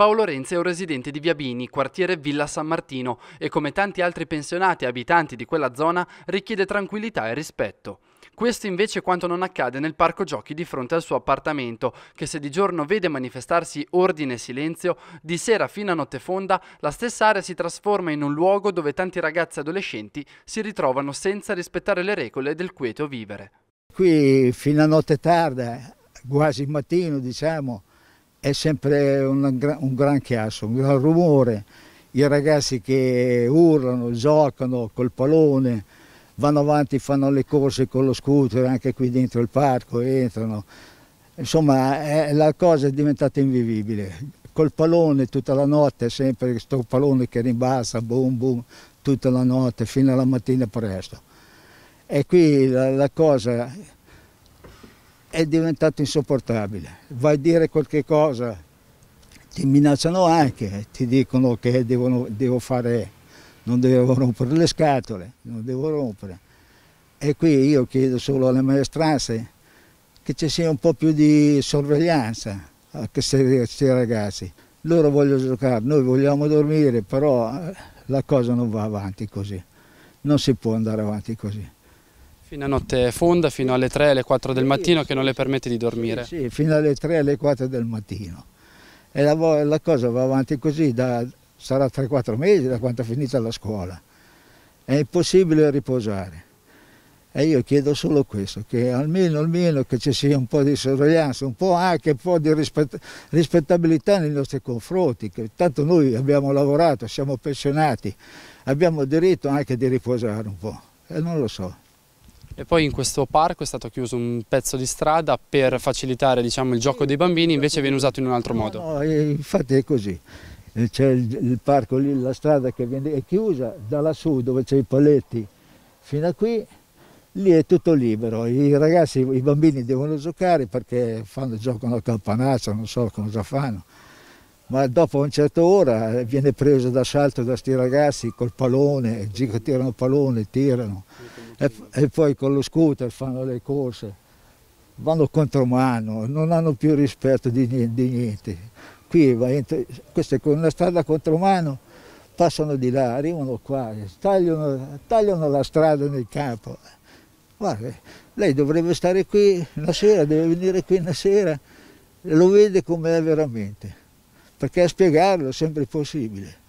Paolo Renzi è un residente di Viabini, quartiere Villa San Martino e come tanti altri pensionati e abitanti di quella zona richiede tranquillità e rispetto. Questo invece è quanto non accade nel parco giochi di fronte al suo appartamento, che se di giorno vede manifestarsi ordine e silenzio, di sera fino a notte fonda la stessa area si trasforma in un luogo dove tanti ragazzi e adolescenti si ritrovano senza rispettare le regole del quieto vivere. Qui fino a notte tarda, quasi mattino diciamo, è sempre un, un gran chiasso, un gran rumore. I ragazzi che urlano, giocano col pallone, vanno avanti, fanno le corse con lo scooter anche qui dentro il parco, entrano. Insomma, è, la cosa è diventata invivibile. Col pallone tutta la notte, sempre questo pallone che rimbalza, boom boom, tutta la notte, fino alla mattina presto. E qui la, la cosa è diventato insopportabile. Vai a dire qualche cosa, ti minacciano anche, ti dicono che devono, devo fare, non devo rompere le scatole, non devo rompere. E qui io chiedo solo alle maestranze che ci sia un po' più di sorveglianza a questi ragazzi. Loro vogliono giocare, noi vogliamo dormire, però eh, la cosa non va avanti così, non si può andare avanti così. Fino a notte fonda, fino alle 3, alle 4 del mattino che non le permette di dormire. Sì, sì fino alle 3, alle 4 del mattino. E la, la cosa va avanti così, da, sarà 3-4 mesi da quando è finita la scuola. È impossibile riposare. E io chiedo solo questo, che almeno, almeno che ci sia un po' di sorveglianza, un po' anche un po' di rispett rispettabilità nei nostri confronti, che tanto noi abbiamo lavorato, siamo pensionati, abbiamo diritto anche di riposare un po'. E non lo so, e poi in questo parco è stato chiuso un pezzo di strada per facilitare diciamo, il gioco dei bambini, invece viene usato in un altro modo. No, no eh, infatti è così. Eh, c'è il, il, parco lì, la strada che viene, è chiusa da lassù dove c'è i paletti fino a qui, lì è tutto libero. I ragazzi, i bambini devono giocare perché fanno, giocano a calpanaccio, non so cosa fanno ma dopo un certo ora eh, viene preso d'assalto da questi ragazzi col pallone, gico, tirano pallone, tirano e, e, poi con lo scooter fanno le corse, vanno contro mano, non hanno più rispetto di, di niente. Qui va entro, questa è una strada contro mano, passano di là, arrivano qua, eh, tagliano, tagliano la strada nel campo. Guarda, eh, lei dovrebbe stare qui una sera, deve venire qui una sera, lo vede com'è veramente perché spiegarlo è sempre possibile.